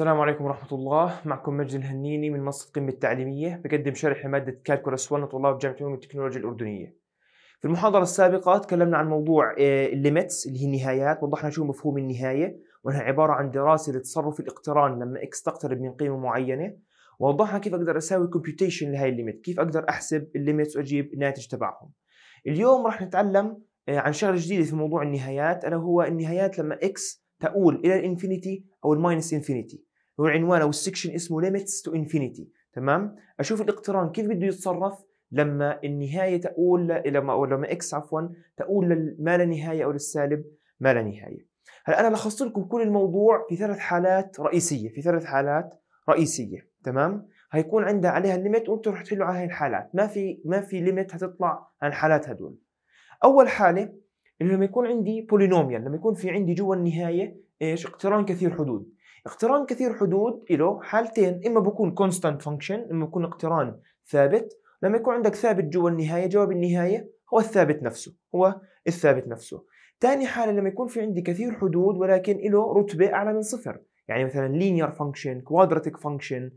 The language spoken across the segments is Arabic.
السلام عليكم ورحمة الله، معكم مجد الهنيني من منصة قمة التعليمية، بقدم شرح لمادة كالكولاس 1 لطلاب جامعة علوم التكنولوجيا الأردنية. في المحاضرة السابقة تكلمنا عن موضوع آه، الليمتس اللي هي النهايات، وضحنا شو مفهوم النهاية، وأنها عبارة عن دراسة لتصرف الاقتران لما إكس تقترب من قيمة معينة، ووضحنا كيف أقدر أساوي كومبيوتيشن لهي الليمت، كيف أقدر أحسب الليمتس وأجيب الناتج تبعهم. اليوم راح نتعلم آه، عن شغلة جديدة في موضوع النهايات، ألا هو النهايات لما إكس تؤول إلى الانفينيتي أو الماينس انفينيتي هو عنوانه والسكشن اسمه ليميتس تو انفينيتي تمام اشوف الاقتران كيف بده يتصرف لما النهايه تقول لما او لما اكس عفوا تقول ما لا نهايه او للسالب ما لا نهايه هلا انا لخصت لكم كل الموضوع في ثلاث حالات رئيسيه في ثلاث حالات رئيسيه تمام هيكون عندها عليها الليمت وانتم رح تحلوا على هاي الحالات ما في ما في ليمت هتطلع عن الحالات هدول اول حاله انه لما يكون عندي بولينوميال لما يكون في عندي جوا النهايه ايش اقتران كثير حدود اقتران كثير حدود له حالتين اما بكون كونستانت فانكشن اما بكون اقتران ثابت لما يكون عندك ثابت جوا النهايه جواب النهايه هو الثابت نفسه هو الثابت نفسه ثاني حاله لما يكون في عندي كثير حدود ولكن له رتبه اعلى من صفر يعني مثلا لينير فانكشن كوادراتيك فانكشن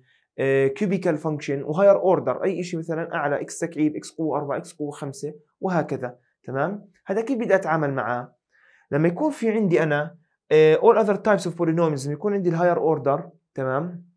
كيوبيكال فانكشن وهاير اوردر اي شيء مثلا اعلى اكس تكعيب اكس قوه 4 اكس قوه 5 وهكذا تمام هذا كيف بدي اتعامل معاه لما يكون في عندي انا آه، all other types of polynomials يكون عندي الهاير اوردر تمام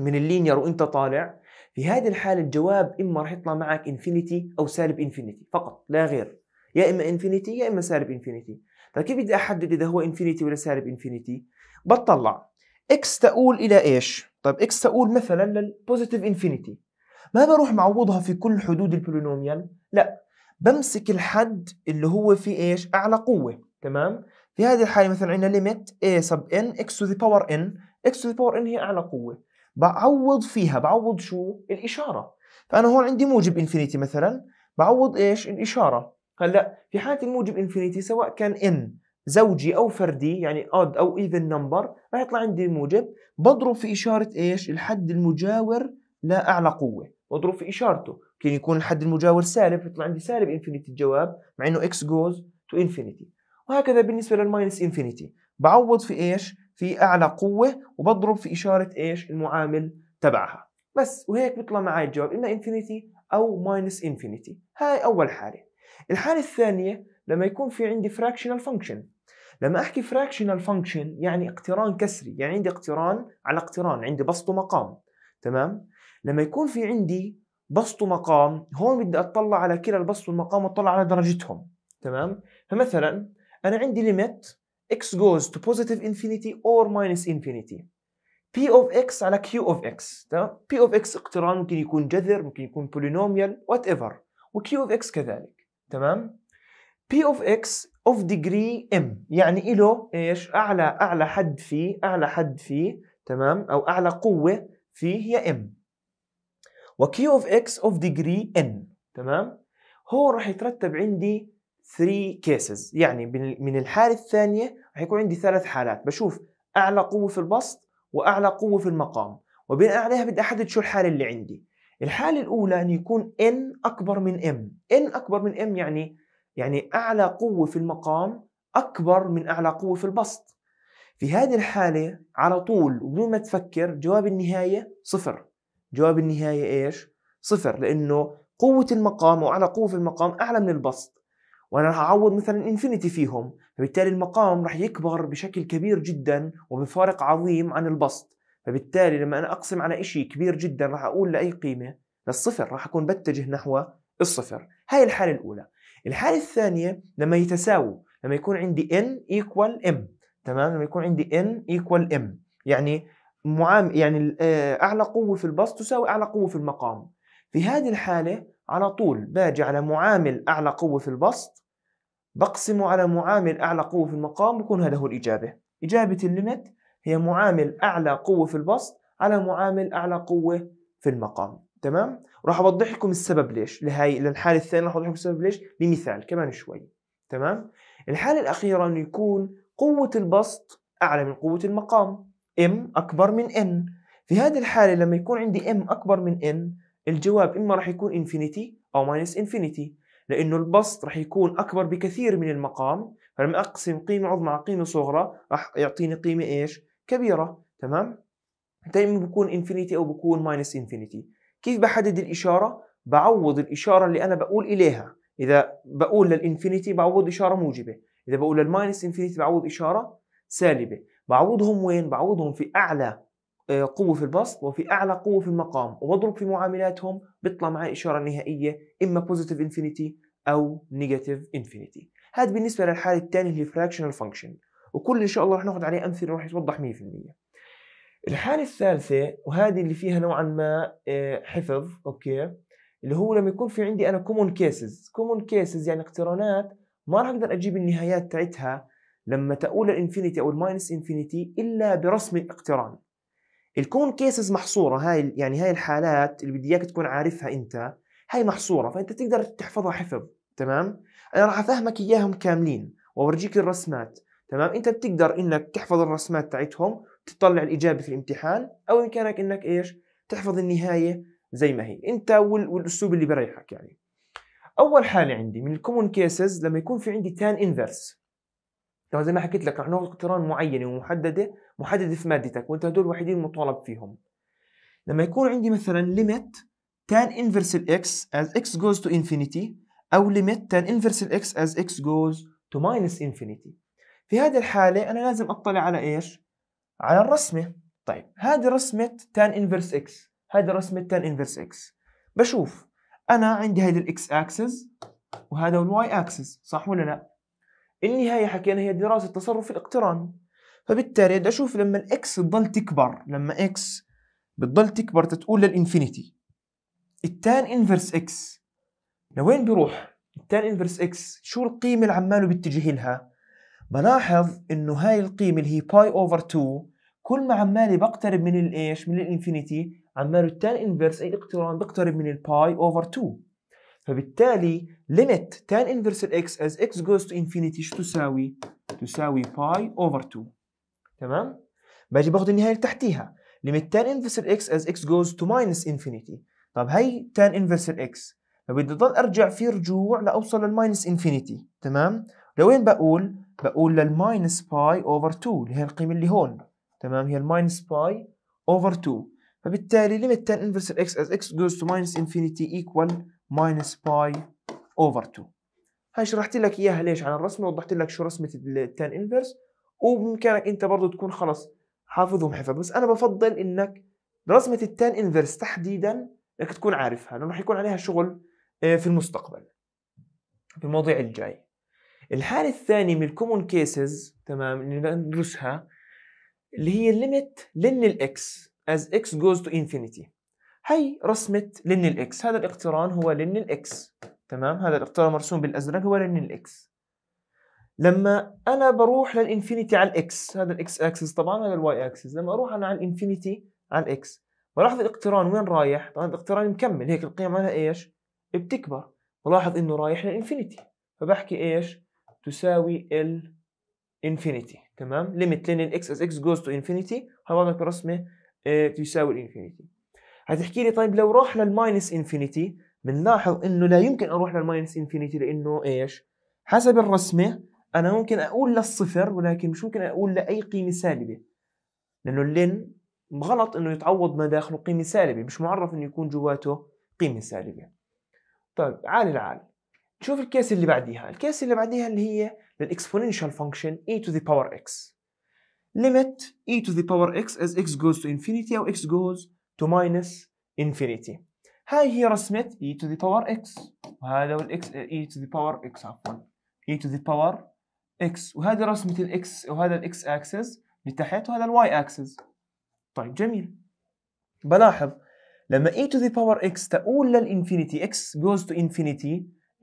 من اللينير وانت طالع في هذه الحالة الجواب إما راح يطلع معك انفينيتي أو سالب انفينيتي فقط لا غير يا إما انفينيتي يا إما سالب انفينيتي طيب كيف بدي أحدد إذا هو انفينيتي ولا سالب انفينيتي بطلع اكس تؤول إلى إيش طيب اكس تؤول مثلا للبوزيتيف انفينيتي ما بروح معوضها في كل حدود البولينوميال لا بمسك الحد اللي هو في ايش اعلى قوه تمام في هذه الحاله مثلا عندنا ليميت a سب n x to the power n x to the power n هي اعلى قوه بعوض فيها بعوض شو الاشاره فانا هون عندي موجب انفينيتي مثلا بعوض ايش الاشاره هلا في حاله الموجب انفينيتي سواء كان n زوجي او فردي يعني odd او even number راح يطلع عندي موجب بضرب في اشاره ايش الحد المجاور لاعلى قوه بضرب في اشارته يمكن يكون الحد المجاور سالب يطلع عندي سالب انفينيتي الجواب مع انه x goes to infinity وهكذا بالنسبة للماينس انفينيتي بعوض في ايش؟ في اعلى قوة وبضرب في اشارة ايش؟ المعامل تبعها بس وهيك بيطلع معي الجواب اما انفينيتي او ماينس انفينيتي هاي اول حالة الحالة الثانية لما يكون في عندي فراكشنال فانكشن لما احكي فراكشنال فانكشن يعني اقتران كسري يعني عندي اقتران على اقتران عندي بسط ومقام تمام لما يكون في عندي بسط ومقام هون بدي اطلع على كلا البسط والمقام واطلع على درجتهم تمام فمثلا انا عندي ليميت x goes to positive infinity or minus infinity p of x على q of x تمام p of x اقتران ممكن يكون جذر ممكن يكون بولينوميال whatever و وq of x كذلك تمام p of x of degree m يعني له ايش اعلى اعلى حد فيه اعلى حد فيه تمام او اعلى قوه فيه هي m وq of x of degree n تمام هون راح يترتب عندي 3 كيسز يعني من الحالة الثانية حيكون يكون عندي ثلاث حالات بشوف أعلى قوة في البسط وأعلى قوة في المقام وبناء عليها بدي أحدد شو الحالة اللي عندي الحالة الأولى أن يكون N أكبر من M N أكبر من M يعني يعني أعلى قوة في المقام أكبر من أعلى قوة في البسط في هذه الحالة على طول وبدون ما تفكر جواب النهاية صفر جواب النهاية إيش؟ صفر لأنه قوة المقام وأعلى قوة في المقام أعلى من البسط وانا اعوض مثلا انفينيتي فيهم فبالتالي المقام راح يكبر بشكل كبير جدا وبفارق عظيم عن البسط فبالتالي لما انا اقسم على شيء كبير جدا راح اقول لاي قيمه للصفر راح اكون بتجه نحو الصفر هاي الحاله الاولى الحاله الثانيه لما يتساووا لما يكون عندي n equal m تمام لما يكون عندي n equal m يعني معام يعني آه، اعلى قوه في البسط تساوي اعلى قوه في المقام في هذه الحاله على طول باجي على معامل أعلى قوة في البسط بقسمه على معامل أعلى قوة في المقام بكون هذا هو الإجابة إجابة الليمت هي معامل أعلى قوة في البسط على معامل أعلى قوة في المقام تمام راح أوضح لكم السبب ليش لهي للحالة الثانية راح أوضح لكم السبب ليش بمثال كمان شوي تمام الحالة الأخيرة أنه يكون قوة البسط أعلى من قوة المقام M أكبر من N في هذه الحالة لما يكون عندي M أكبر من N الجواب إما راح يكون انفينيتي أو ماينس انفينيتي لأنه البسط راح يكون أكبر بكثير من المقام فلما أقسم قيمة عظمى على قيمة صغرى راح يعطيني قيمة إيش؟ كبيرة تمام؟ دائما بكون انفينيتي أو بكون ماينس انفينيتي كيف بحدد الإشارة؟ بعوض الإشارة اللي أنا بقول إليها إذا بقول للإنفينيتي بعوض إشارة موجبة إذا بقول للماينس انفينيتي بعوض إشارة سالبة بعوضهم وين؟ بعوضهم في أعلى قوة في البسط وفي أعلى قوة في المقام وبضرب في معاملاتهم بيطلع معي إشارة نهائية إما بوزيتيف انفينيتي أو نيجاتيف انفينيتي هذا بالنسبة للحالة الثانية اللي هي فراكشنال فانكشن وكل إن شاء الله رح ناخذ عليه أمثلة رح يتوضح 100% الحالة الثالثة وهذه اللي فيها نوعا ما آه، حفظ أوكي اللي هو لما يكون في عندي أنا كومون كيسز كومون كيسز يعني اقترانات ما راح أقدر أجيب النهايات تاعتها لما تؤول الانفينيتي أو الماينس انفينيتي إلا برسم الاقتران الكون كيسز محصوره هاي يعني هاي الحالات اللي بدي اياك تكون عارفها انت هاي محصوره فانت تقدر تحفظها حفظ تمام انا راح افهمك اياهم كاملين واورجيك الرسمات تمام انت بتقدر انك تحفظ الرسمات تاعتهم تطلع الاجابه في الامتحان او بامكانك انك ايش تحفظ النهايه زي ما هي انت والاسلوب اللي بريحك يعني اول حاله عندي من الكومون كيسز لما يكون في عندي تان انفرس طبعا زي ما حكيت لك رح ناخذ قطران معينه ومحدده محدد في مادتك وانت هدول الوحيدين مطالب فيهم لما يكون عندي مثلا limit tan inverse x as x goes to infinity او limit tan inverse x as x goes to minus infinity في هذه الحاله انا لازم اطلع على ايش على الرسمه طيب هذه رسمه tan inverse x هذه رسمه tan inverse x بشوف انا عندي هيدي الاكس اكسس وهذا الواي اكسس صح ولا لا النهايه حكينا هي دراسه تصرف الاقتران فبالتالي بدي اشوف لما الاكس تضل تكبر لما اكس بتضل تكبر تتقول للانفينيتي التان انفرس اكس لوين بيروح التان انفرس اكس شو القيمه اللي عماله بيتجه لها بلاحظ انه هاي القيمه اللي هي باي اوفر 2 كل ما عمالي بقترب من الايش من الانفينيتي عماله التان انفرس اي اقتران بقترب من الباي اوفر 2 فبالتالي ليميت تان انفرس الاكس از اكس جوز تو انفينيتي شو تساوي تساوي باي اوفر 2 تمام باجي باخذ النهايه اللي تحتيها limit tan inverse x as x goes to minus infinity طب هي tan inverse x فبدي اضل ارجع في رجوع لاوصل للماينس انفينيتي تمام لوين بقول بقول للماينس باي اوفر 2 اللي هي القيمه اللي هون تمام هي الماينس باي اوفر 2 فبالتالي ليميت tan inverse x as x goes to minus infinity equal minus باي اوفر 2 هاي شرحت لك اياها ليش على الرسمه وضحت لك شو رسمه التان انفرس وبامكانك انت برضه تكون خلاص حافظهم حفظ بس انا بفضل انك رسمه التان انفيرس تحديدا انك تكون عارفها لانه راح يكون عليها شغل آه، في المستقبل في المواضيع الجاي الحاله الثانيه من الكومون كيسز تمام اللي ندرسها اللي هي الليمت لن الاكس as x goes to infinity هي رسمة لن الاكس هذا الاقتران هو لن الاكس تمام هذا الاقتران مرسوم بالازرق هو لن الاكس لما انا بروح للانفينيتي على الاكس هذا الاكس اكسس طبعا هذا الواي اكسس لما اروح انا على الانفينيتي على الاكس بلاحظ الاقتران وين رايح طبعا الاقتران مكمل هيك القيم مالها ايش بتكبر بلاحظ انه رايح للانفينيتي فبحكي ايش تساوي ال انفينيتي تمام ليميت لين الاكس از اكس جوز تو انفينيتي هذا برسمه اه تساوي الانفينيتي هتحكي لي طيب لو راح للماينس انفينيتي بنلاحظ انه لا يمكن اروح للماينس انفينيتي لانه ايش حسب الرسمه انا ممكن اقول للصفر ولكن مش ممكن اقول لاي قيمه سالبه لانه اللين غلط انه يتعوض ما داخله قيمه سالبه مش معرف انه يكون جواته قيمه سالبه طيب عال العال نشوف الكيس اللي بعديها الكيس اللي بعديها اللي هي للاكسبوننشال فانكشن اي تو ذا باور اكس ليميت اي تو ذا باور اكس از اكس جوز تو انفينيتي او اكس جوز تو ماينس انفينيتي هاي هي رسمة اي تو ذا باور اكس وهذا هو الاكس اي تو ذا باور اكس عفوا اي تو ذا باور اكس وهذه رسمه الاكس وهذا الاكس اكسس لتحت وهذا الواي اكسس طيب جميل بلاحظ لما اي تو ذا باور x تقول للانفينيتي x goes to infinity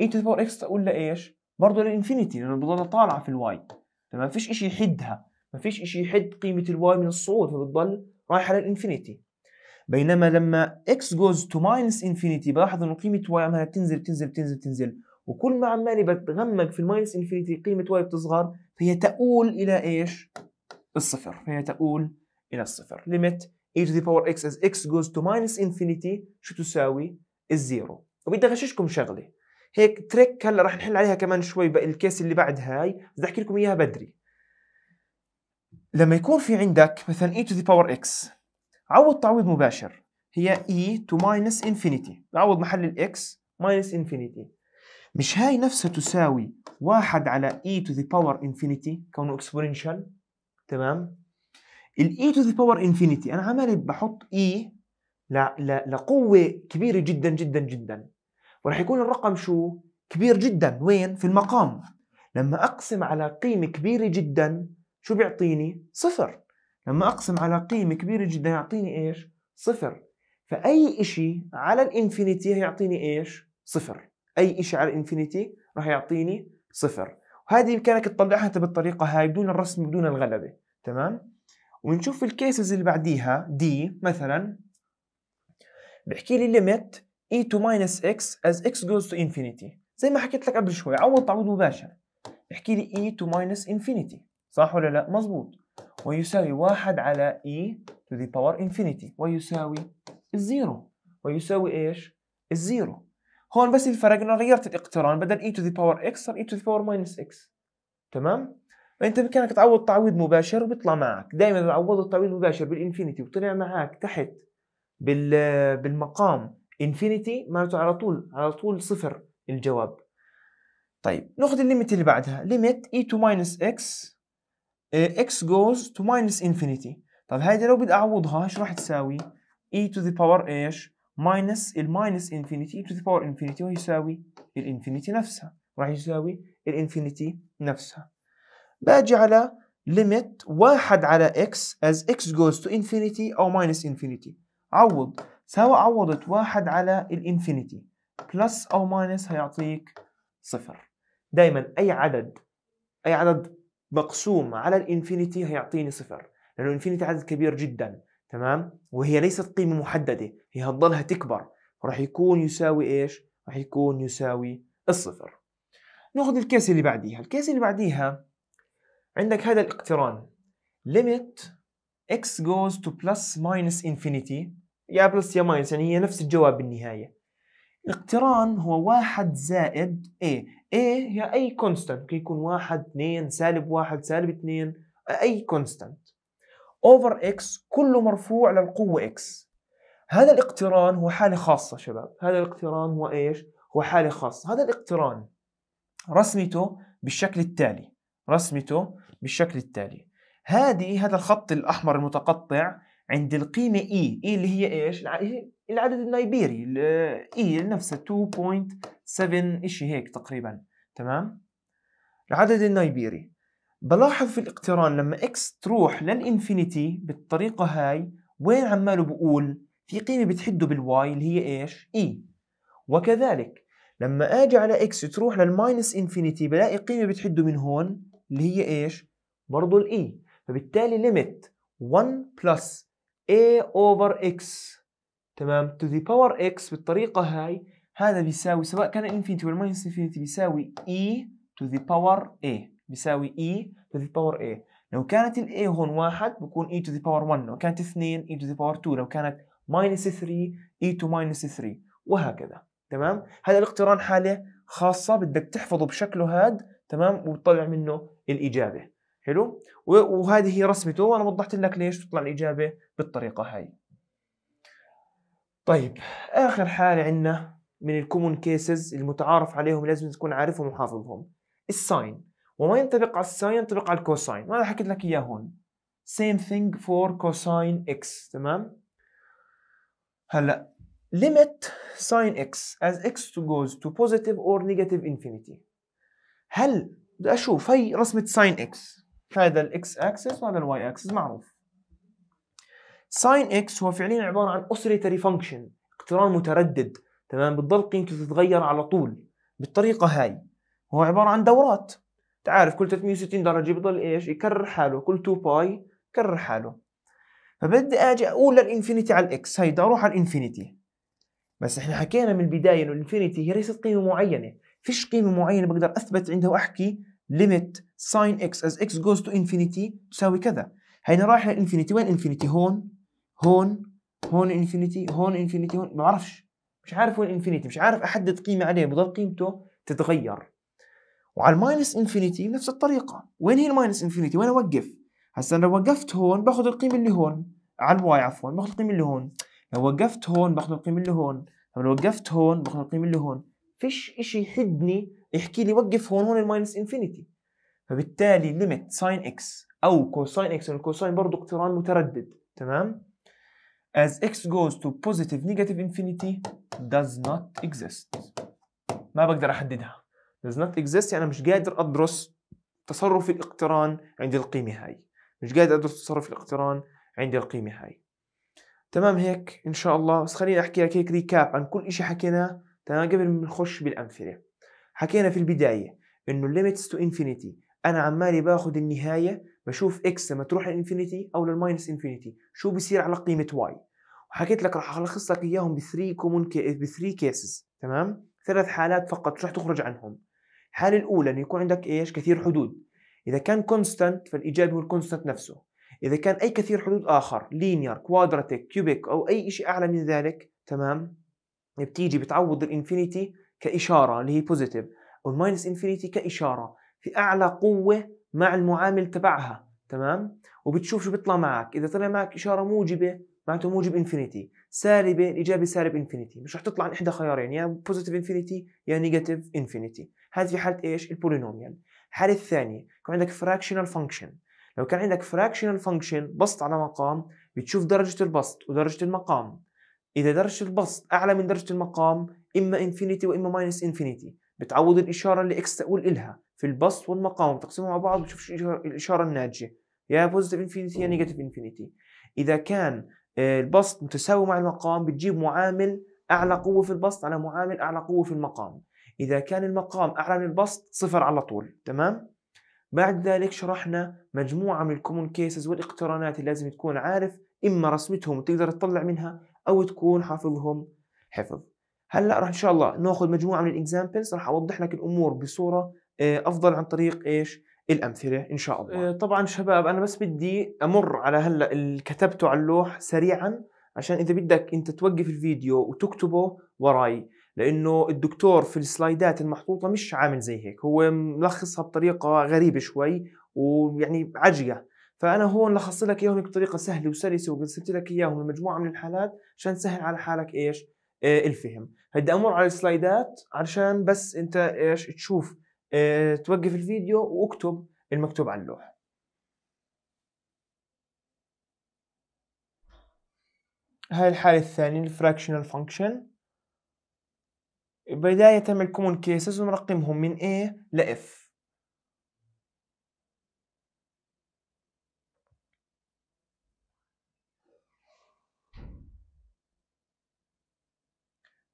اي تو ذا باور x تقول لايش؟ برضه للانفينيتي لانه بتضل طالعه في الواي فما فيش شيء يحدها ما فيش شيء يحد قيمه الواي من الصعود فبتضل رايحه للانفينيتي بينما لما x goes to minus infinity بلاحظ انه قيمه y عمالها بتنزل بتنزل بتنزل بتنزل وكل ما عمالي بتغمق في الماينس انفينيتي قيمه واي بتصغر فهي تؤول الى ايش؟ الصفر فهي تؤول الى الصفر ليميت اي تو ذا باور x از اكس جوز تو ماينس انفينيتي شو تساوي؟ الزيرو وبدي اغششكم شغله هيك تريك هلا رح نحل عليها كمان شوي الكيس اللي بعد هاي بدي احكي لكم اياها بدري لما يكون في عندك مثلا اي تو ذا باور x عوض تعويض مباشر هي اي تو ماينس انفينيتي بعوض محل الاكس ماينس انفينيتي مش هاي نفسها تساوي واحد على e to the power infinity كونه exponential تمام ال e to the power infinity انا عمالي بحط e ل ل لقوه كبيره جدا جدا جدا وراح يكون الرقم شو كبير جدا وين في المقام لما اقسم على قيمه كبيره جدا شو بيعطيني صفر لما اقسم على قيمه كبيره جدا يعطيني ايش صفر فاي شيء على الانفينيتي هيعطيني ايش صفر اي شيء على الانفينيتي راح يعطيني صفر وهذه بامكانك تطلعها انت بالطريقه هاي بدون الرسم بدون الغلبه تمام ونشوف الكيسز اللي بعديها دي مثلا بحكي لي ليميت اي تو ماينس اكس از اكس جوز تو انفينيتي زي ما حكيت لك قبل شوي اول تعويض مباشر بحكي لي اي تو ماينس انفينيتي صح ولا لا مزبوط ويساوي واحد على اي تو ذا باور انفينيتي ويساوي الزيرو ويساوي ايش الزيرو هون بس الفرق انه غيرت الاقتران بدل اي تو ذا باور اكس صار اي تو ذا باور ماينس اكس تمام فانت بامكانك تعوض تعويض مباشر وبيطلع معك دائما بعوض التعويض المباشر بالانفينيتي وطلع معك تحت بال بالمقام انفينيتي معناته على طول على طول صفر الجواب طيب ناخذ الليمت اللي بعدها ليمت اي تو ماينس اكس اكس جوز تو ماينس انفينيتي طيب هيدي لو بدي اعوضها ايش راح تساوي اي تو ذا باور ايش ماينس الماينس انفينيتي تو ذا باور انفينيتي ويساوي الانفينيتي نفسها راح يساوي الانفينيتي نفسها باجي على ليميت واحد على اكس از اكس جوز تو انفينيتي او ماينس انفينيتي عوض سواء عوضت واحد على الانفينيتي بلس او ماينس هيعطيك صفر دايما اي عدد اي عدد مقسوم على الانفينيتي هيعطيني صفر لانه الانفينيتي عدد كبير جدا تمام وهي ليست قيمة محددة هي هتضلها تكبر راح يكون يساوي ايش راح يكون يساوي الصفر ناخذ الكيس اللي بعديها الكيس اللي بعديها عندك هذا الاقتران limit x goes to plus minus infinity يا بلس يا ماينس يعني هي نفس الجواب بالنهاية الاقتران هو واحد زائد a a هي أي constant ممكن يكون واحد اثنين سالب واحد سالب اثنين أي constant اوفر اكس كله مرفوع للقوه اكس هذا الاقتران هو حاله خاصه شباب هذا الاقتران هو ايش هو حاله خاصه هذا الاقتران رسمته بالشكل التالي رسمته بالشكل التالي هذه هذا الخط الاحمر المتقطع عند القيمه اي e. اي e اللي هي ايش العدد النيبيري اي e نفسه 2.7 شيء هيك تقريبا تمام العدد النيبيري بلاحظ في الاقتران لما اكس تروح للانفينيتي بالطريقة هاي وين عماله بقول في قيمة بتحده بالواي اللي هي ايش؟ اي e. وكذلك لما اجي على اكس تروح للماينس انفينيتي بلاقي قيمة بتحده من هون اللي هي ايش؟ برضه الاي e. فبالتالي ليميت 1 بلس a over x تمام to the power x بالطريقة هاي هذا بيساوي سواء كان الانفينيتي والماينس انفينيتي بيساوي e to the power a بيساوي اي تو ذا باور اي لو كانت الاي هون واحد بكون اي تو ذا باور 1 لو كانت 2 اي تو ذا باور 2 لو كانت ماينس 3 اي تو ماينس 3 وهكذا تمام هذا الاقتران حاله خاصه بدك تحفظه بشكله هاد تمام وتطلع منه الاجابه حلو وهذه هي رسمته وانا وضحت لك ليش تطلع الاجابه بالطريقه هاي طيب اخر حاله عندنا من الكومون كيسز المتعارف عليهم لازم تكون عارفهم وحافظهم الساين وما ينطبق على الساين ينطبق على الكوساين وهذا حكيت لك اياه هون same thing for cosine x تمام هلا limit sin x as x goes to positive or negative infinity هل بدي اشوف هي رسمه sin x هذا الاكس اكسس وهذا الواي اكسس معروف sin x هو فعليا عباره عن اوسيليتري فانكشن اقتران متردد تمام بتضل قيمته تتغير على طول بالطريقه هاي هو عباره عن دورات تعرف كل 360 درجه بضل ايش يكرر حاله كل 2 باي كرر حاله فبدي اجي اقول للانفينيتي على الاكس هيدا اروح على الانفينيتي بس احنا حكينا من البدايه انه الانفينيتي هي ليست قيمه معينه فيش قيمه معينه بقدر اثبت عندها واحكي ليميت ساين اكس از اكس جوز تو انفينيتي تساوي كذا هينا رايح للانفينيتي وين انفينيتي هون هون هون انفينيتي هون انفينيتي هون ما بعرفش مش عارف وين انفينيتي مش عارف احدد قيمه عليه بضل قيمته تتغير وعلى الماينس انفينيتي بنفس الطريقه وين هي الماينس انفينيتي وين اوقف هسا لو وقفت هون باخذ القيمه اللي هون على الواي عفوا باخذ القيمه اللي هون لو وقفت هون باخذ القيمه اللي هون لو وقفت هون باخذ القيمه اللي هون فيش اشي يحدني يحكي لي وقف هون هون الماينس انفينيتي فبالتالي ليميت ساين اكس او كوساين اكس الكوساين برضه اقتران متردد تمام as x goes to positive negative infinity does not exist ما بقدر احددها does not exist يعني مش قادر ادرس تصرف الاقتران عند القيمه هاي مش قادر ادرس تصرف الاقتران عند القيمه هاي تمام هيك ان شاء الله بس خليني احكي لك هيك ريكاب عن كل شيء حكيناه تمام قبل ما نخش بالامثله حكينا في البدايه انه الليميتس تو انفينيتي انا عمالي باخذ النهايه بشوف اكس لما تروح للانفينيتي او للماينس انفينيتي شو بصير على قيمه واي وحكيت لك راح الخص لك اياهم بثري كومون بثري كيسز تمام ثلاث حالات فقط رح تخرج عنهم الحاله الاولى انه يكون عندك ايش كثير حدود اذا كان كونستانت فالايجابي هو الكونستانت نفسه اذا كان اي كثير حدود اخر لينير كوادراتيك كيوبيك او اي شيء اعلى من ذلك تمام بتيجي بتعوض الانفينيتي كاشاره اللي هي بوزيتيف والماينس انفينيتي كاشاره في اعلى قوه مع المعامل تبعها تمام وبتشوف شو بيطلع معك اذا طلع معك اشاره موجبه معناته موجب انفينيتي سالبه الاجابه سالب انفينيتي مش رح تطلع عن احدى خيارين يا بوزيتيف انفينيتي يا نيجاتيف انفينيتي هذا في حاله ايش البولينوميال الحاله الثانيه يكون عندك فراكشنال فانكشن لو كان عندك فراكشنال فانكشن بسط على مقام بتشوف درجه البسط ودرجه المقام اذا درجه البسط اعلى من درجه المقام اما انفينيتي واما ماينس انفينيتي بتعوض الاشاره اللي اكس تقول الها في البسط والمقام بتقسمهم مع بعض بتشوف الاشاره الناتجه يا بوزيتيف انفينيتي يا نيجاتيف انفينيتي اذا كان آه، البسط متساوي مع المقام بتجيب معامل اعلى قوه في البسط على معامل اعلى قوه في المقام إذا كان المقام أعلى من البسط صفر على طول تمام؟ بعد ذلك شرحنا مجموعة من الكومون كيسز والاقترانات اللي لازم تكون عارف إما رسمتهم وتقدر تطلع منها أو تكون حافظهم حفظ هلا راح إن شاء الله ناخذ مجموعة من الإكزامبلز راح أوضح لك الأمور بصورة آه، أفضل عن طريق إيش؟ الأمثلة إن شاء الله آه، طبعا شباب أنا بس بدي أمر على هلا اللي كتبته على اللوح سريعا عشان إذا بدك أنت توقف الفيديو وتكتبه وراي لانه الدكتور في السلايدات المحطوطه مش عامل زي هيك هو ملخصها بطريقه غريبه شوي ويعني عجقه فانا هون لخصت لك اياهم بطريقه سهله وسلسه وقسمت لك اياهم مجموعه من الحالات عشان تسهل على حالك ايش إيه الفهم هدي امر على السلايدات عشان بس انت ايش تشوف إيه توقف الفيديو واكتب المكتوب على اللوحه هاي الحالة الثانية الفراكشنال فانكشن بداية من الكومون كيسز ونرقمهم من A ل F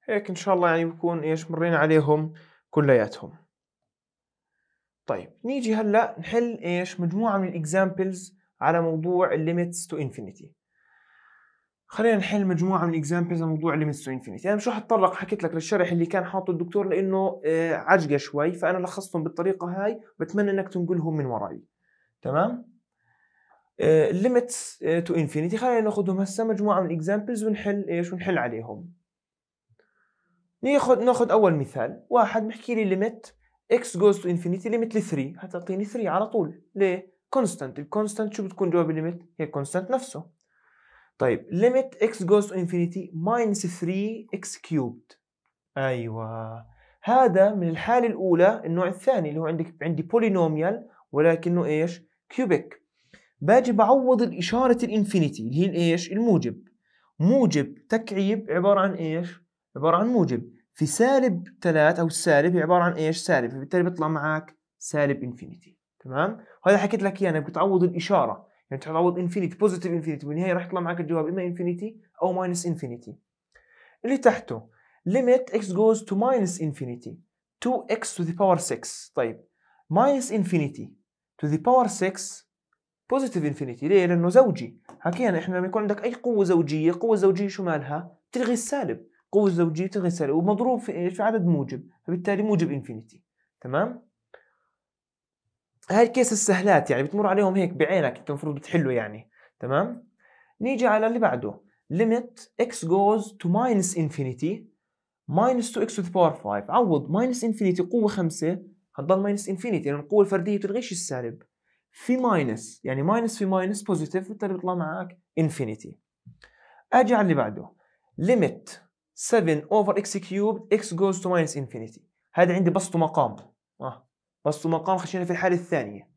هيك ان شاء الله يعني بكون ايش مرينا عليهم كلياتهم طيب نيجي هلا نحل ايش مجموعه من الاكزامبلز على موضوع الليميتس تو انفينيتي خلينا نحل مجموعه من الاكزامبلز موضوع ليميتس تو انفينيتي انا مش رح اتطرق حكيت لك للشرح اللي كان حاطه الدكتور لانه آه، عجقه شوي فانا لخصتهم بالطريقه هاي بتمنى انك تنقلهم من ورائي تمام ليميتس تو انفينيتي خلينا ناخذهم هسه مجموعه من الاكزامبلز ونحل ايش ونحل عليهم ناخذ ناخذ اول مثال واحد بحكي لي ليميت اكس جوز تو انفينيتي ليميت ل 3 حتعطيني 3 على طول ليه كونستانت الكونستانت شو بتكون جواب الليميت هي الكونستانت نفسه طيب ليميت اكس جوز تو انفينيتي ماينس 3 اكس كيوب ايوه هذا من الحاله الاولى النوع الثاني اللي هو عندك عندي بولينوميال ولكنه ايش كيوبيك باجي بعوض الاشاره الانفينيتي اللي هي ايش الموجب موجب تكعيب عباره عن ايش عباره عن موجب في سالب 3 او السالب عباره عن ايش سالب فبالتالي بيطلع معك سالب انفينيتي تمام وهذا حكيت لك اياه يعني بتعوض الاشاره يعني تعوض انفينيتي بوزيتيف انفينيتي بالنهايه راح يطلع معك الجواب اما انفينيتي او ماينس انفينيتي اللي تحته ليميت اكس جوز تو ماينس انفينيتي 2x to the power 6 طيب ماينس انفينيتي to the power 6 بوزيتيف انفينيتي ليه؟ لأنه زوجي حكينا إحنا لما يكون عندك أي قوة زوجية القوة الزوجية شو مالها؟ تلغي السالب قوة زوجية تلغي السالب ومضروب في عدد موجب فبالتالي موجب انفينيتي تمام؟ هاي الكيس السهلات يعني بتمر عليهم هيك بعينك انت المفروض بتحله يعني تمام نيجي على اللي بعده limit x goes to minus infinity minus 2x to the power 5 عوض minus infinity قوة 5 هتضل minus infinity لأن يعني القوة الفردية بتلغيش السالب في minus يعني minus في minus positive بالتالي بيطلع معك infinity أجي على اللي بعده limit 7 over x cubed x goes to minus infinity هذا عندي بسط مقام آه. بسط ومقام خشينا في الحالة الثانية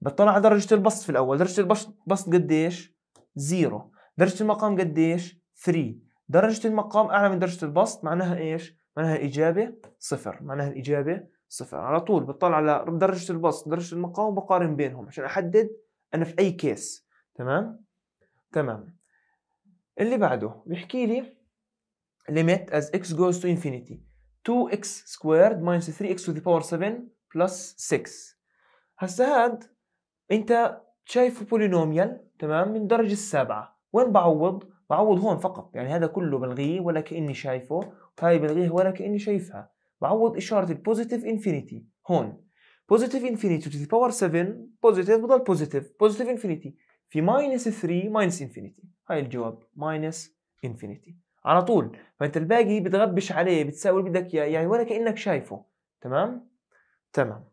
بطلع على درجة البسط في الأول درجة البسط قديش؟ زيرو درجة المقام قديش؟ 3 درجة المقام أعلى من درجة البسط معناها إيش؟ معناها الإجابة صفر معناها الإجابة صفر على طول بطلع على درجة البسط درجة المقام وبقارن بينهم عشان أحدد أنا في أي كيس تمام؟ تمام اللي بعده بيحكي لي limit as x goes to infinity 2x squared minus 3x to the power 7 بلس 6 هسه هاد انت شايفه بولينوميال تمام من درجة السابعة وين بعوض؟ بعوض هون فقط يعني هذا كله بلغيه ولا كأني شايفه وهي بلغيها ولا كأني شايفها بعوض إشارة البوزيتيف انفينيتي هون بوزيتيف انفينيتي تو باور 7 بوزيتيف بضل بوزيتيف بوزيتيف انفينيتي في ماينس 3 ماينس انفينيتي هاي الجواب ماينس انفينيتي على طول فانت الباقي بتغبش عليه بتساوي اللي بدك اياه يعني ولا كانك شايفه تمام تمام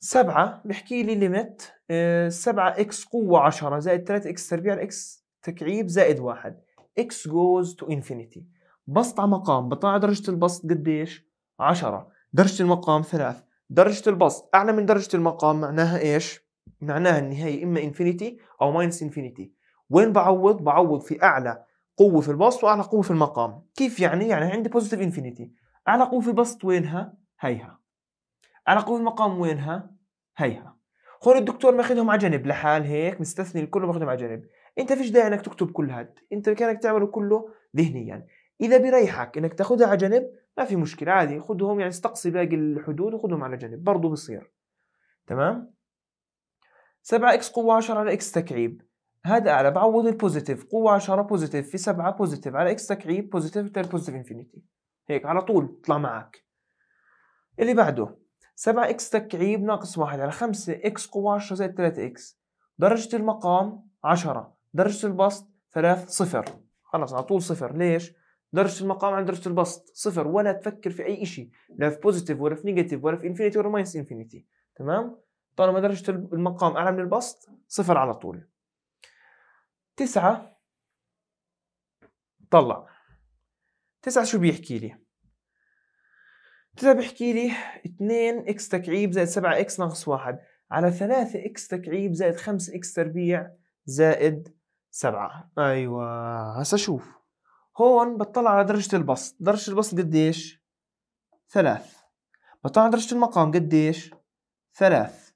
سبعة بحكي لي ليميت آه، سبعة اكس قوة عشرة زائد ثلاثة اكس تربيع الاكس تكعيب زائد واحد اكس جوز تو انفينيتي بسط على مقام بطلع درجة البسط قديش؟ عشرة درجة المقام ثلاث درجة البسط أعلى من درجة المقام معناها إيش؟ معناها النهاية إما انفينيتي أو ماينس انفينيتي وين بعوض؟ بعوض في أعلى قوة في البسط وأعلى قوة في المقام كيف يعني؟ يعني عندي بوزيتيف انفينيتي أعلى قوة في البسط وينها؟ هيها على قوة مقام وينها هيها هون الدكتور ماخذهم على جنب لحال هيك مستثني الكل وماخذهم على جنب انت فيش داعي انك تكتب كل هاد انت كانك تعمله كله ذهنيا اذا بريحك انك تاخذها على جنب ما في مشكله عادي خذهم يعني استقصي باقي الحدود وخذهم على جنب برضه بصير تمام 7 اكس قوه 10 على اكس تكعيب هذا اعلى بعوض البوزيتيف قوه 10 بوزيتيف في 7 بوزيتيف على اكس تكعيب بوزيتيف بتعمل بوزيتيف انفينيتي هيك على طول طلع معك اللي بعده 7 اكس تكعيب ناقص 1 على 5 اكس قوة 10 زائد 3 اكس درجة المقام 10 درجة البسط 3 صفر خلص على طول صفر ليش؟ درجة المقام عند درجة البسط صفر ولا تفكر في أي شيء لا في بوزيتيف ولا في نيجاتيف ولا في انفينيتي ولا ماينس انفينيتي تمام؟ طالما درجة المقام أعلى من البسط صفر على طول تسعة طلع تسعة شو بيحكي لي؟ طلع بحكي لي 2 اكس تكعيب زائد 7 اكس ناقص 1 على 3 اكس تكعيب زائد 5 اكس تربيع زائد 7 ايوه هسا شوف هون بطلع على درجة البسط درجة البسط قديش ثلاث بطلع على درجة المقام قديش ثلاث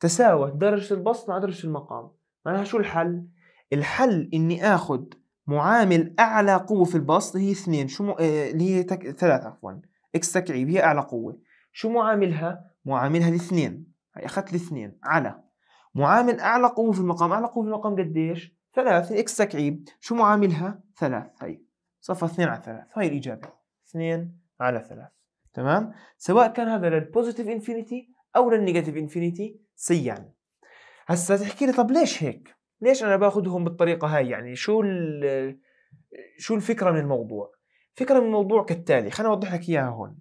تساوت درجة البسط مع درجة المقام معناها شو الحل الحل اني اخذ معامل اعلى قوة في البسط هي اثنين شو م... آه، اللي هي تك... ثلاثة عفوا اكس تكعيب هي اعلى قوه شو معاملها معاملها الاثنين هي اخذت الاثنين على معامل اعلى قوه في المقام اعلى قوه في المقام قديش ثلاث اكس تكعيب شو معاملها ثلاث هي صفا اثنين على ثلاث هاي الاجابه اثنين على ثلاث تمام سواء كان هذا للبوزيتيف انفينيتي او للنيجاتيف انفينيتي يعني هسا تحكي لي طب ليش هيك ليش انا باخذهم بالطريقه هاي يعني شو شو الفكره من الموضوع فكرة من الموضوع كالتالي خليني أوضح لك إياها هون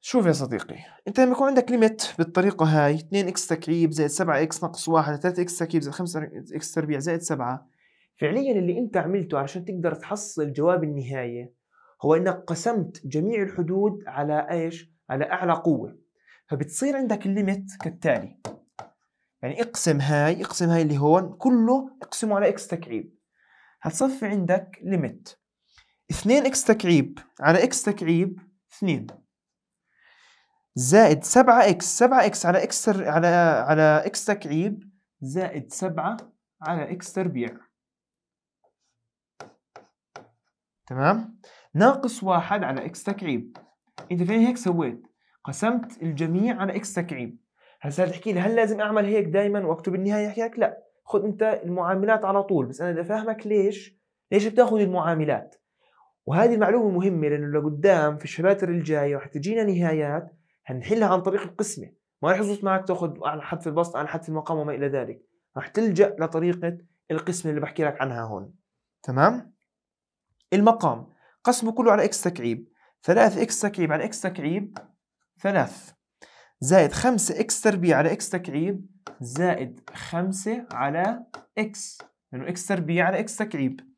شوف يا صديقي انت لما يكون عندك ليميت بالطريقة هاي 2 اكس تكعيب زائد 7 اكس ناقص 1 3 اكس تكعيب زائد 5 اكس تربيع زائد 7 فعليا اللي انت عملته عشان تقدر تحصل جواب النهاية هو انك قسمت جميع الحدود على ايش؟ على اعلى قوة فبتصير عندك الليميت كالتالي يعني اقسم هاي اقسم هاي اللي هون كله اقسمه على اكس تكعيب هتصفي عندك ليميت 2 اكس تكعيب على اكس تكعيب 2 زائد 7 اكس 7 اكس على اكس على على اكس تكعيب زائد 7 على اكس تربيع تمام ناقص واحد على اكس تكعيب انت فين هيك سويت قسمت الجميع على اكس تكعيب هسا تحكي لي هل لازم اعمل هيك دائما واكتب النهايه احكي لك لا خذ انت المعاملات على طول بس انا بدي افهمك ليش ليش بتاخذ المعاملات وهذه المعلومه مهمه لانه لقدام في الشباتر الجايه رح تجينا نهايات هنحلها عن طريق القسمه ما رح يزبط معك تاخذ أعلى حد في البسط أعلى حد في المقام وما الى ذلك رح تلجا لطريقه القسمه اللي بحكي لك عنها هون تمام المقام قسمه كله على اكس تكعيب 3 اكس تكعيب على اكس تكعيب 3 زائد 5 اكس تربيع على اكس تكعيب زائد 5 على اكس لانه يعني اكس تربيع على اكس تكعيب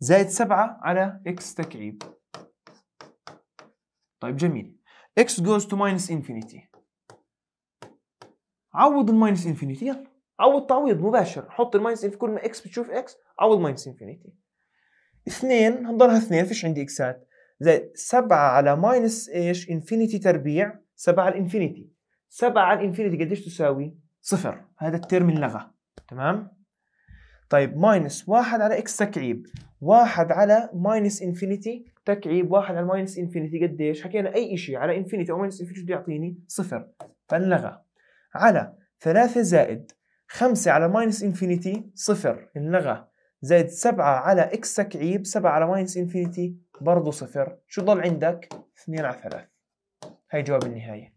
زائد 7 على اكس تكعيب طيب جميل اكس جوز تو ماينس انفينيتي عوض الماينس انفينيتي يلا عوض تعويض مباشر حط الماينس في كل ما اكس بتشوف اكس عوض ماينس انفينيتي اثنين هنضلها اثنين فيش عندي اكسات زائد 7 على ماينس ايش انفينيتي تربيع 7 على الانفينيتي 7 على الانفينيتي قديش تساوي؟ صفر هذا الترم انلغى تمام؟ طيب ماينس واحد على اكس تكعيب واحد على ماينس انفينيتي تكعيب واحد على ماينس انفينيتي قديش حكينا اي شيء على انفينيتي او ماينس انفينيتي بده يعطيني صفر فنلغى على ثلاثة زائد خمسة على ماينس انفينيتي صفر انلغى زائد سبعة على اكس تكعيب سبعة على ماينس انفينيتي برضه صفر شو ضل عندك اثنين على ثلاث هاي جواب النهاية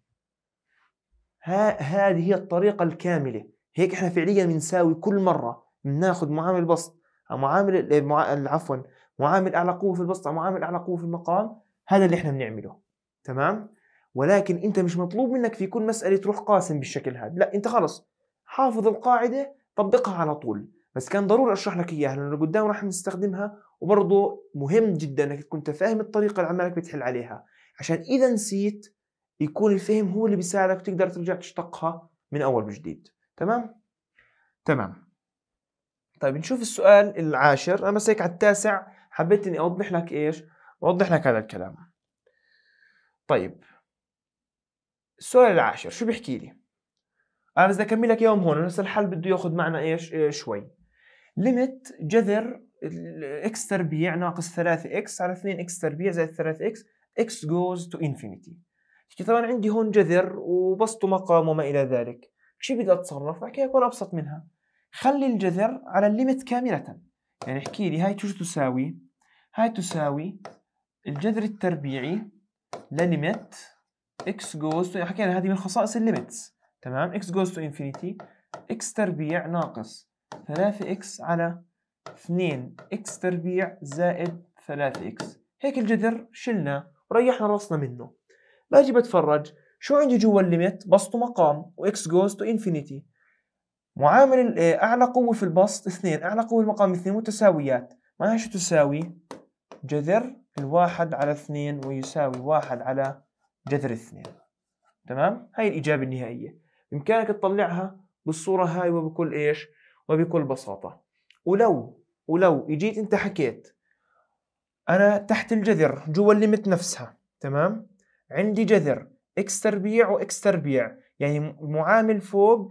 ها هذه هي الطريقة الكاملة هيك احنا فعليا بنساوي كل مرة بناخد معامل بسط او معامل عفوا معامل اعلى قوه في البسط او معامل اعلى قوه في المقام هذا اللي احنا بنعمله تمام ولكن انت مش مطلوب منك في كل مساله تروح قاسم بالشكل هذا لا انت خلص حافظ القاعده طبقها على طول بس كان ضروري اشرح لك اياها لانه قدام راح نستخدمها وبرضه مهم جدا انك تكون فاهم الطريقه اللي عمالك بتحل عليها عشان اذا نسيت يكون الفهم هو اللي بيساعدك تقدر ترجع تشتقها من اول وجديد تمام تمام طيب نشوف السؤال العاشر انا بس هيك على التاسع حبيت اني اوضح لك ايش اوضح لك هذا الكلام طيب السؤال العاشر شو بيحكي لي انا بدي اكمل لك اياهم هون بس الحل بده ياخذ معنا ايش إيه شوي ليميت جذر الاكس تربيع ناقص 3 اكس على 2 اكس تربيع زائد 3 اكس اكس جوز تو انفينيتي طبعا عندي هون جذر وبسطه مقام وما الى ذلك شو بدي اتصرف؟ بحكي لك ابسط منها خلي الجذر على الليمت كاملة يعني احكي لي هاي شو تساوي هاي تساوي الجذر التربيعي لليمت x goes to يعني حكينا هذه من خصائص الليمتس تمام x goes to infinity x تربيع ناقص 3x على 2x تربيع زائد 3x هيك الجذر شلنا وريحنا راسنا منه باجي بتفرج شو عندي جوا الليمت بسطه مقام و x goes to infinity معامل آه، أعلى قوة في البسط اثنين أعلى قوة المقام اثنين متساويات معناها شو تساوي جذر الواحد على اثنين ويساوي واحد على جذر اثنين تمام هاي الإجابة النهائية بإمكانك تطلعها بالصورة هاي وبكل إيش وبكل بساطة ولو ولو اجيت انت حكيت انا تحت الجذر جوا الليمت نفسها تمام عندي جذر اكس تربيع واكس تربيع يعني معامل فوق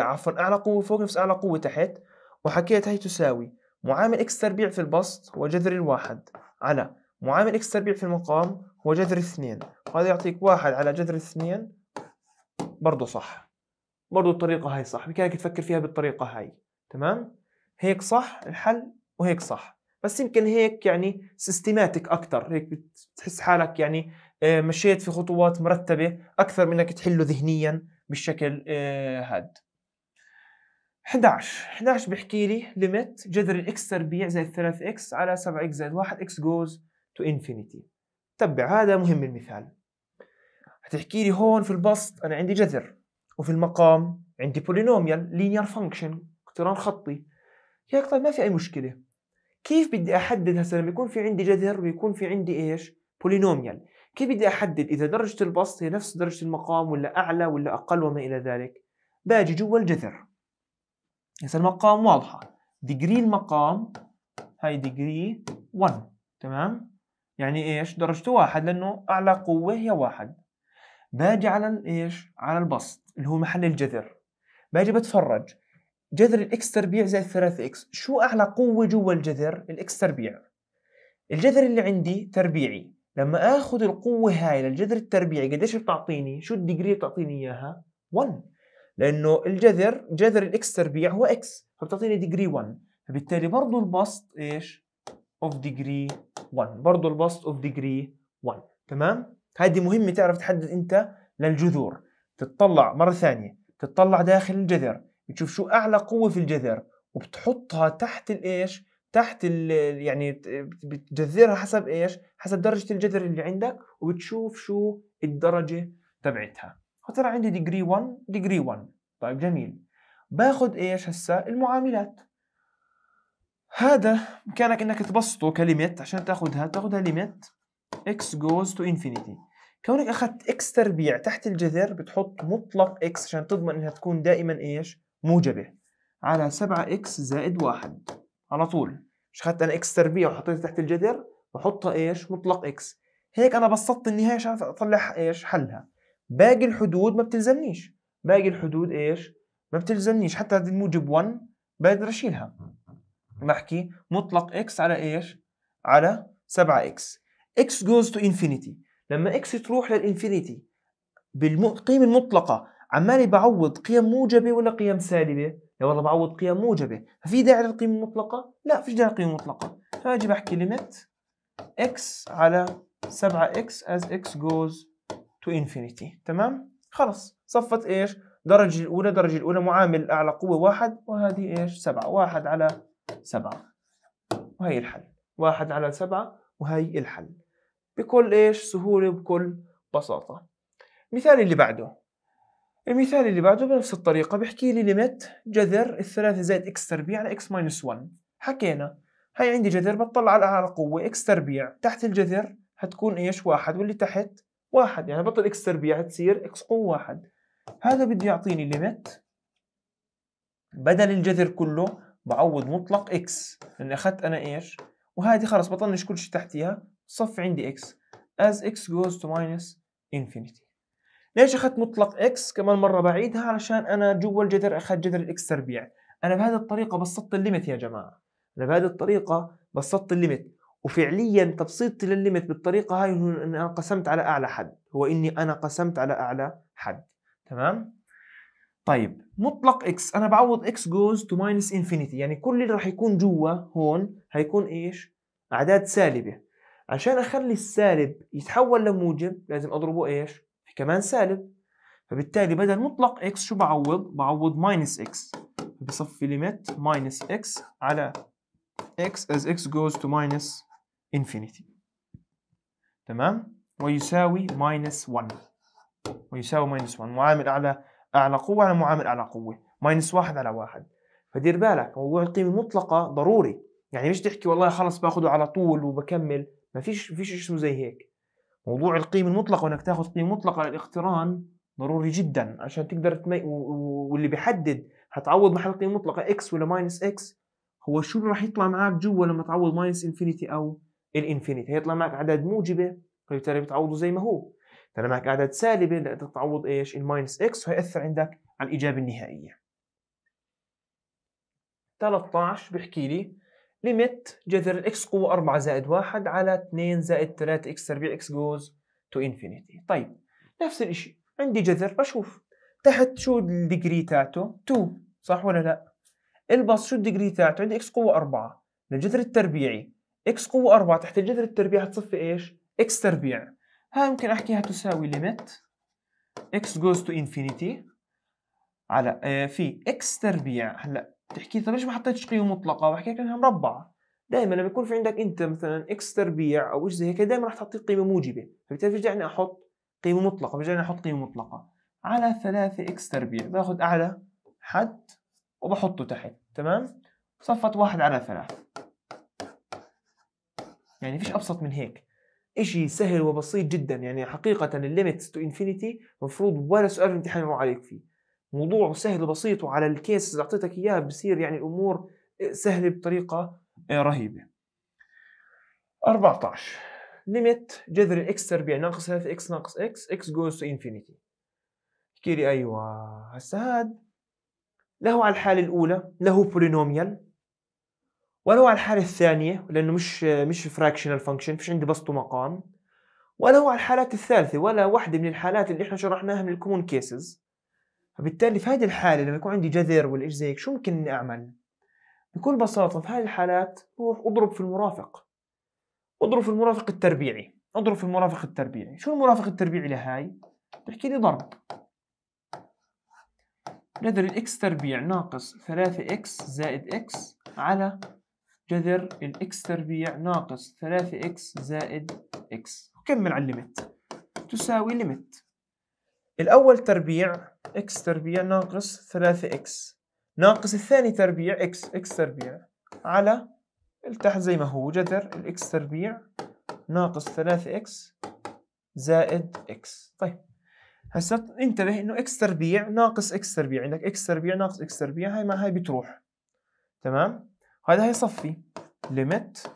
عفوا أعلى قوة فوق نفس أعلى قوة تحت وحكيت هي تساوي معامل إكس تربيع في البسط هو جذر الواحد على معامل إكس تربيع في المقام هو جذر اثنين وهذا يعطيك واحد على جذر اثنين برضه صح برضه الطريقة هاي صح بكانك تفكر فيها بالطريقة هاي تمام هيك صح الحل وهيك صح بس يمكن هيك يعني سيستماتيك اكثر هيك بتحس حالك يعني آه، مشيت في خطوات مرتبة أكثر من أنك تحله ذهنيا بالشكل آه، هاد 11 11 بيحكي لي ليميت جذر الاكس تربيع زائد 3 اكس على 7 اكس زائد 1 اكس جوز تو انفينيتي تبع هذا مهم المثال هتحكي لي هون في البسط انا عندي جذر وفي المقام عندي بولينوميال لينير فانكشن اقتران خطي يا طيب ما في اي مشكله كيف بدي احدد هسه لما يكون في عندي جذر ويكون في عندي ايش بولينوميال كيف بدي احدد اذا درجه البسط هي نفس درجه المقام ولا اعلى ولا اقل وما الى ذلك باجي جوا الجذر هسه المقام واضحه ديجري المقام هاي ديجري 1 تمام يعني ايش درجته واحد لانه اعلى قوه هي واحد باجي على ايش على البسط اللي هو محل الجذر باجي بتفرج جذر الاكس تربيع زائد 3 اكس شو اعلى قوه جوا الجذر الاكس تربيع الجذر اللي عندي تربيعي لما اخذ القوه هاي للجذر التربيعي قديش بتعطيني شو الديجري بتعطيني اياها 1 لانه الجذر جذر الاكس تربيع هو اكس فبتعطيني ديجري 1 فبالتالي برضه البسط ايش اوف ديجري 1 برضه البسط اوف ديجري 1 تمام هذه مهمه تعرف تحدد انت للجذور تتطلع مره ثانيه تتطلع داخل الجذر بتشوف شو اعلى قوه في الجذر وبتحطها تحت الايش تحت يعني بتجذرها حسب ايش؟ حسب درجه الجذر اللي عندك وبتشوف شو الدرجه تبعتها فطلع عندي ديجري 1 ديجري 1 طيب جميل باخذ ايش هسا المعاملات هذا بامكانك انك تبسطه كلمه عشان تاخذها تاخذها ليميت اكس جوز تو انفينيتي. كونك اخذت اكس تربيع تحت الجذر بتحط مطلق اكس عشان تضمن انها تكون دائما ايش موجبه على اكس زائد 1 على طول مش خدت انا اكس تربيع وحطيته تحت الجذر بحطها ايش مطلق اكس هيك انا بسطت النهايه عشان اطلع ايش حلها باقي الحدود ما بتلزمنيش باقي الحدود ايش ما بتلزمنيش حتى هذه الموجب 1 بقدر اشيلها بحكي مطلق اكس على ايش على 7 اكس اكس جوز تو انفينيتي لما اكس تروح للانفينيتي بالقيمه المطلقه عمالي بعوض قيم موجبه ولا قيم سالبه يا والله بعوض قيم موجبه ففي داعي للقيمه المطلقه لا فيش داعي للقيمه المطلقه فاجي بحكي ليميت x على 7x as x goes to infinity تمام خلص صفت ايش درجة الأولى درجة الأولى معامل أعلى قوة واحد وهذه إيش سبعة واحد على سبعة وهي الحل واحد على سبعة وهي الحل بكل إيش سهولة بكل بساطة مثال اللي بعده المثال اللي بعده بنفس الطريقة بحكي لي ليميت جذر الثلاثة زائد اكس تربيع على اكس ماينس 1 حكينا هاي عندي جذر بطلع على القوة قوة اكس تربيع تحت الجذر هتكون ايش واحد واللي تحت واحد يعني بطل اكس تربيع تصير اكس قوة واحد هذا بده يعطيني ليميت بدل الجذر كله بعوض مطلق اكس لان اخذت انا ايش وهذه خلص بطنش كل شيء تحتيها صف عندي اكس as x goes to minus infinity ليش اخذت مطلق اكس كمان مره بعيدها علشان انا جوا الجذر اخذت جذر الاكس تربيع انا بهذه الطريقه بسطت الليمت يا جماعه انا بهذه الطريقه بسطت الليمت وفعليا تبسيطي للليمت بالطريقه هاي هو ان انا قسمت على اعلى حد هو اني انا قسمت على اعلى حد تمام طيب مطلق اكس انا بعوض اكس جوز تو ماينس انفينيتي يعني كل اللي راح يكون جوا هون هيكون ايش اعداد سالبه عشان اخلي السالب يتحول لموجب لازم اضربه ايش كمان سالب فبالتالي بدل مطلق اكس شو بعوض؟ بعوض ماينس اكس بصفي ليميت ماينس اكس على اكس as اكس goes to minus infinity تمام؟ ويساوي ماينس 1 ويساوي ماينس 1 معامل أعلى أعلى قوة على معامل أعلى قوة ماينس 1 على 1 فدير بالك موضوع القيمة المطلقة ضروري يعني مش تحكي والله خلص باخده على طول وبكمل ما فيش فيش اسمه زي هيك موضوع القيمه المطلقه وانك تاخذ قيمه مطلقه للاقتران ضروري جدا عشان تقدر تمي... واللي بيحدد هتعوض محل القيمه المطلقه اكس ولا ماينس اكس هو شو اللي راح يطلع معك جوا لما تعوض ماينس انفينيتي او الانفينيتي هيطلع معك اعداد موجبه فبالتالي طيب بتعوضه زي ما هو طلع معك اعداد سالبه لقدرت تعوض ايش الماينس اكس وهياثر عندك على الاجابه النهائيه 13 بحكي لي ليميت جذر الاكس قوة 4 زائد 1 على 2 زائد 3 اكس تربيع اكس جوز تو انفينيتي طيب نفس الشيء عندي جذر بشوف تحت شو الديجري تاعته 2 صح ولا لا البص شو الديجري تاعته عندي اكس قوة 4 الجذر التربيعي اكس قوة 4 تحت الجذر التربيعي حتصفي ايش اكس تربيع ها ممكن احكيها تساوي ليميت اكس جوز تو انفينيتي على آه، في اكس تربيع هلا تحكي طب ليش ما حطيتش قيمه مطلقه بحكي لك انها مربعه دائما لما يكون في عندك انت مثلا اكس تربيع او ايش زي هيك دائما راح تعطيك قيمه موجبه فبالتالي برجعني احط قيمه مطلقه برجعني احط قيمه مطلقه على 3 اكس تربيع باخذ اعلى حد وبحطه تحت تمام صفت واحد على ثلاث يعني فيش ابسط من هيك اشي سهل وبسيط جدا يعني حقيقة الليميتس تو انفينيتي مفروض ولا سؤال الامتحان يروح عليك فيه موضوع سهل وبسيط وعلى الكيس اللي اعطيتك اياه بصير يعني الامور سهله بطريقه آه، رهيبه 14 ليميت جذر الاكس تربيع ناقص 3 اكس ناقص اكس اكس جوز تو انفينيتي احكي لي ايوه هسه هاد له على الحاله الاولى له بولينوميال هو على الحاله الثانيه لانه مش مش فراكشنال فانكشن فيش عندي بسط ومقام هو على الحالات الثالثه ولا واحده من الحالات اللي احنا شرحناها من الكومون كيسز فبالتالي في هذه الحاله لما يكون عندي جذر ولا ايش زيك شو ممكن اني اعمل؟ بكل بساطه في هذه الحالات روح اضرب في المرافق اضرب في المرافق التربيعي اضرب في المرافق التربيعي شو المرافق التربيعي لهاي؟ بحكي لي ضرب جذر الاكس تربيع ناقص 3 اكس زائد اكس على جذر الاكس تربيع ناقص 3 اكس زائد اكس وكمل على الليمت تساوي ليمت الاول تربيع اكس تربيع ناقص 3 x ناقص الثاني تربيع اكس اكس تربيع على التحت زي ما هو جذر الاكس تربيع ناقص 3 x زائد اكس طيب هسه انتبه انه اكس تربيع ناقص اكس تربيع عندك اكس تربيع ناقص اكس تربيع هاي ما هاي بتروح تمام هذا هي صفي limit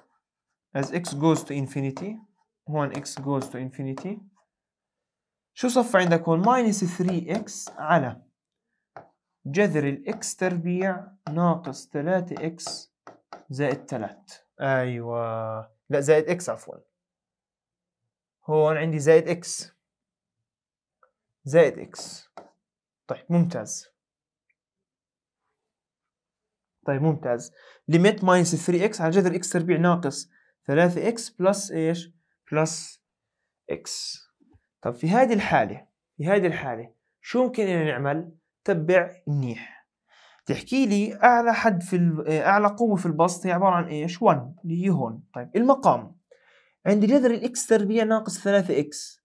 as x goes to infinity هون x goes to infinity شو صف عندك هون ماينس 3x على جذر الاكس تربيع ناقص 3x زائد 3 ايوه لا زائد اكس عفوا هون عندي زائد اكس زائد اكس طيب ممتاز طيب ممتاز ليميت ماينس 3x على جذر x تربيع ناقص 3x بلس ايش؟ بلس x طب في هذه الحالة في هذه الحالة شو ممكن إنه نعمل؟ تبع منيح تحكي لي أعلى حد في أعلى قوة في البسط هي عبارة عن إيش؟ 1 اللي هي هون طيب المقام عندي جذر الإكس تربيع ناقص 3 إكس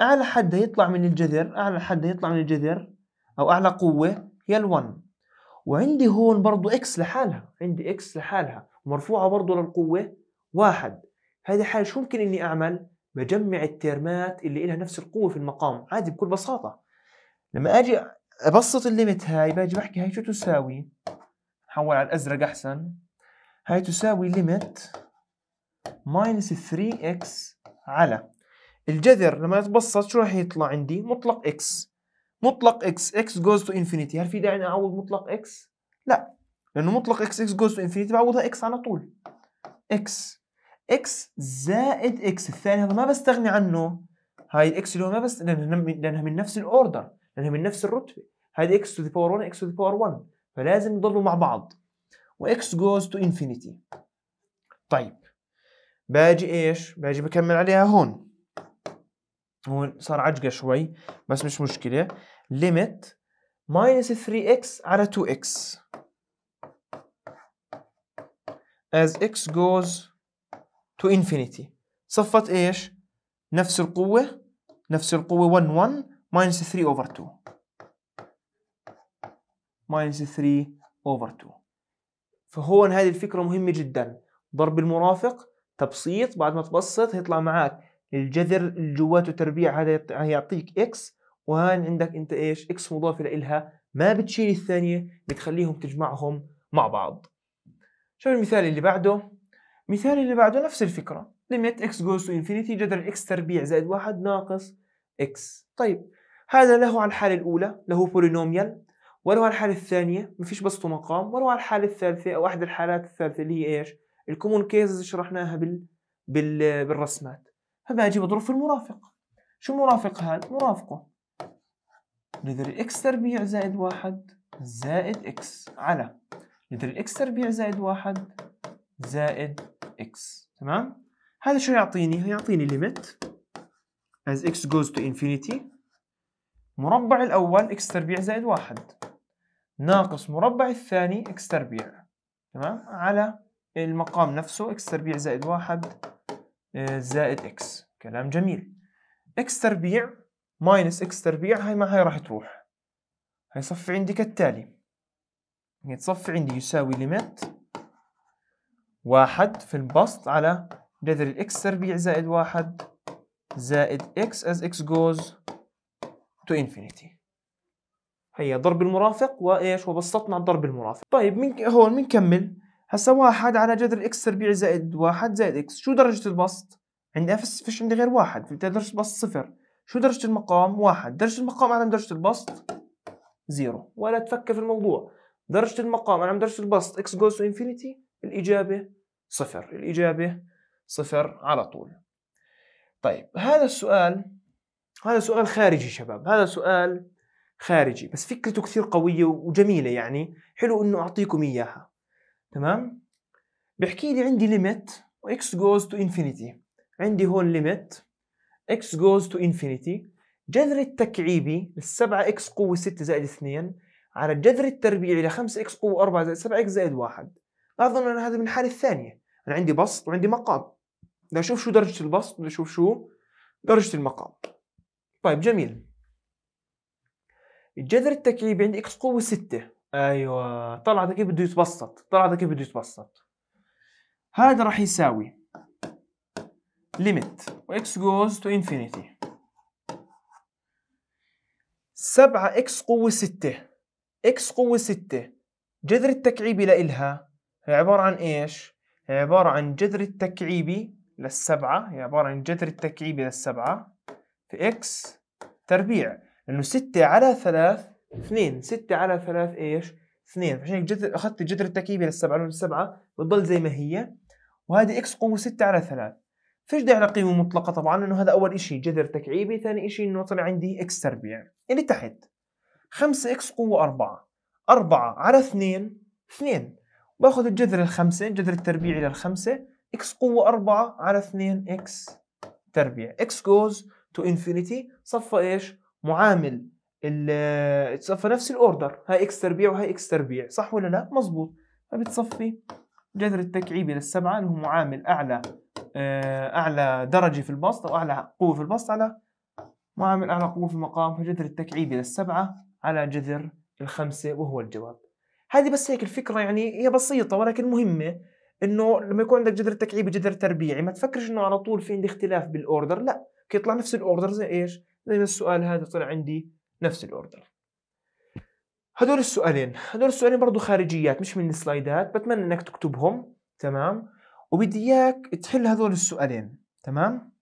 أعلى حد هيطلع من الجذر أعلى حد هيطلع من الجذر أو أعلى قوة هي ال1 وعندي هون برضو إكس لحالها عندي إكس لحالها مرفوعة برضو للقوة واحد هذه حالة شو ممكن إني أعمل؟ بجمع الترمات اللي لها نفس القوه في المقام عادي بكل بساطه لما اجي ابسط الليمت هاي باجي بحكي هاي شو تساوي حول على الازرق احسن هاي تساوي ليمت ماينس 3 اكس على الجذر لما يتبسط شو راح يطلع عندي مطلق اكس مطلق اكس اكس جوز تو انفينيتي هل في داعي اني اعوض مطلق اكس لا لانه مطلق اكس اكس جوز تو انفينيتي بعوضها اكس على طول اكس اكس زائد اكس الثاني هذا ما بستغني عنه هاي الاكس اللي هو ما بس لانها من نفس الاوردر لانها من نفس الرتبه هذه اكس تو ذا باور 1 اكس تو ذا باور 1 فلازم يضلوا مع بعض واكس جوز تو انفينيتي طيب باجي ايش باجي بكمل عليها هون هون صار عجقه شوي بس مش مشكله ليميت ماينس 3 اكس على 2 اكس as x goes تو انفينيتي صفت ايش؟ نفس القوة نفس القوة 1 1 ماينس 3 over 2 ماينس 3 over 2 فهون هذه الفكرة مهمة جدا ضرب المرافق تبسيط بعد ما تبسط هيطلع معك الجذر اللي جواته تربيع هذا هيعطيك اكس وهان عندك انت ايش اكس مضافة لإلها ما بتشيل الثانية بتخليهم تجمعهم مع بعض شوف المثال اللي بعده مثال اللي بعده نفس الفكرة ليميت x goes to infinity جذر x تربيع زائد واحد ناقص x طيب هذا له على الحالة الأولى له polynomial وله على الحالة الثانية مفيش بسط مقام وله على الحالة الثالثة أو أحد الحالات الثالثة اللي هي إيش الكومون كيسز شرحناها بال... بال... بالرسمات فباجي بضرب في المرافق شو مرافق هذا مرافقه جذر x تربيع زائد واحد زائد x على جذر x تربيع زائد واحد زائد x تمام هذا شو يعطيني يعطيني ليميت as x goes to infinity مربع الأول x تربيع زائد واحد ناقص مربع الثاني x تربيع تمام على المقام نفسه x تربيع زائد واحد آه، زائد x كلام جميل x تربيع ماينس x تربيع هاي ما هاي راح تروح هاي عندي كالتالي هي يعني تصفي عندي يساوي ليميت واحد في البسط على جذر الإكس تربيع زائد واحد زائد إكس as إكس goes to infinity هي ضرب المرافق وإيش وبسطنا الضرب المرافق طيب من هون بنكمل هسا واحد على جذر الإكس تربيع زائد واحد زائد إكس شو درجة البسط؟ عندي أفس فيش عندي غير واحد في درجة البسط صفر شو درجة المقام؟ واحد درجة المقام أعلى من درجة البسط؟ زيرو ولا تفكر في الموضوع درجة المقام أعلى من درجة البسط إكس goes to infinity الإجابة صفر الإجابة صفر على طول طيب هذا السؤال هذا سؤال خارجي شباب هذا سؤال خارجي بس فكرته كثير قوية وجميلة يعني حلو إنه أعطيكم إياها تمام بحكي لي عندي ليميت وإكس جوز تو إنفينيتي عندي هون ليميت إكس جوز تو إنفينيتي جذر التكعيبي 7 إكس قوة 6 زائد 2 على الجذر التربيعي ل 5 إكس قوة 4 زائد 7 إكس زائد 1 اظن ان هذا من الحاله الثانيه انا عندي بسط وعندي مقام بدي اشوف شو درجه البسط بدي اشوف شو درجه المقام طيب جميل الجذر التكعيبي عندي اكس قوه 6 ايوه طلع هذا كيف بده يتبسط طلع هذا كيف بده يتبسط هذا راح يساوي ليميت واكس جوز تو انفينيتي 7 اكس قوة 6 اكس قوة 6 جذر التكعيبي لإلها هي عبارة عن إيش؟ هي عبارة عن جذر التكعيبي للسبعة هي عبارة عن جذر التكعيبي للسبعة في إكس تربيع لأنه ستة على ثلاث اثنين ستة على ثلاث إيش؟ اثنين فعشان هيك جذر أخذت الجذر التكعيبي للسبعة لأنه السبعة بتضل زي ما هي وهذه إكس قوة ستة على ثلاث فيش داعي لقيمة مطلقة طبعا لأنه هذا أول إشي جذر تكعيبي ثاني إشي إنه طلع عندي إكس تربيع اللي تحت خمسة إكس قوة أربعة أربعة على اثنين اثنين باخذ الجذر الخمسة جذر التربيع إلى الخمسة x قوة 4 على 2 x تربيع x goes to infinity صفى إيش معامل صفى نفس الأوردر هاي x تربيع وهاي x تربيع صح ولا لا مزبوط فبتصفي جذر التكعيب إلى السبعة اللي هو معامل أعلى آه، أعلى درجة في البسط أو أعلى قوة في البسط على معامل أعلى قوة في المقام فجذر التكعيب إلى السبعة على جذر الخمسة وهو الجواب هذه بس هيك الفكره يعني هي بسيطه ولكن مهمه انه لما يكون عندك جذر تكعيبي جذر تربيعي ما تفكرش انه على طول في عندي اختلاف بالاوردر لا يطلع نفس الاوردر زي ايش زي السؤال هذا طلع عندي نفس الاوردر هدول السؤالين هدول السؤالين برضو خارجيات مش من السلايدات بتمنى انك تكتبهم تمام وبدي اياك تحل هذول السؤالين تمام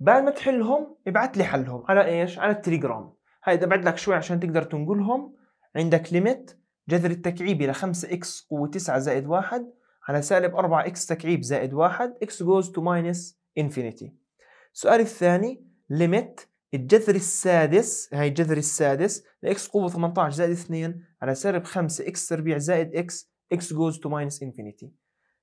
بعد ما تحلهم ابعت لي حلهم على ايش على التليجرام هاي ابعد لك شوي عشان تقدر تنقلهم عندك ليميت جذر التكعيب إلى 5x قوة 9 زائد 1 على سالب 4x تكعيب زائد 1 x goes to minus infinity السؤال الثاني limit الجذر السادس هاي الجذر السادس لإكس قوة 18 زائد 2 على سالب 5 إكس تربيع زائد إكس إكس جوز تو ماينس إنفينيتي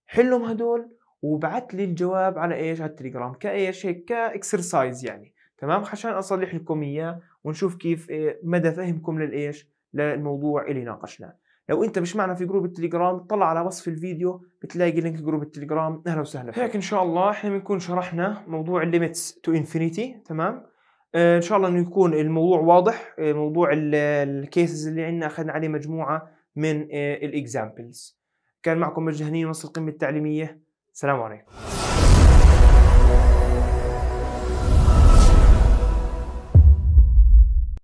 حلهم هدول وبعت لي الجواب على إيش على التليجرام كإيش هيك كإكسرسايز يعني تمام عشان أصلح لكم إياه ونشوف كيف آه، مدى فهمكم للإيش للموضوع اللي ناقشناه لو انت مش معنا في جروب التليجرام طلع على وصف الفيديو بتلاقي لينك جروب التليجرام اهلا وسهلا فيك هيك ان شاء الله احنا بنكون شرحنا موضوع الليميتس تو انفينيتي تمام آه ان شاء الله انه يكون الموضوع واضح آه، موضوع الكيسز اللي عندنا اخذنا عليه مجموعه من آه، الاكزامبلز كان معكم مجد هنين القمه التعليميه سلام عليكم